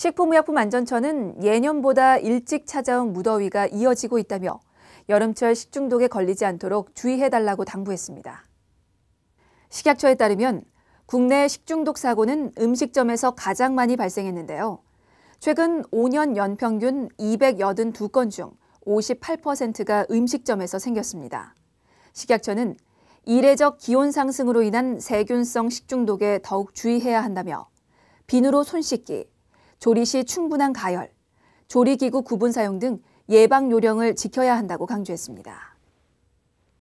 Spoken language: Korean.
식품의약품안전처는 예년보다 일찍 찾아온 무더위가 이어지고 있다며 여름철 식중독에 걸리지 않도록 주의해달라고 당부했습니다. 식약처에 따르면 국내 식중독 사고는 음식점에서 가장 많이 발생했는데요. 최근 5년 연평균 282건 중 58%가 음식점에서 생겼습니다. 식약처는 이례적 기온 상승으로 인한 세균성 식중독에 더욱 주의해야 한다며 비누로 손 씻기, 조리 시 충분한 가열, 조리기구 구분 사용 등 예방 요령을 지켜야 한다고 강조했습니다.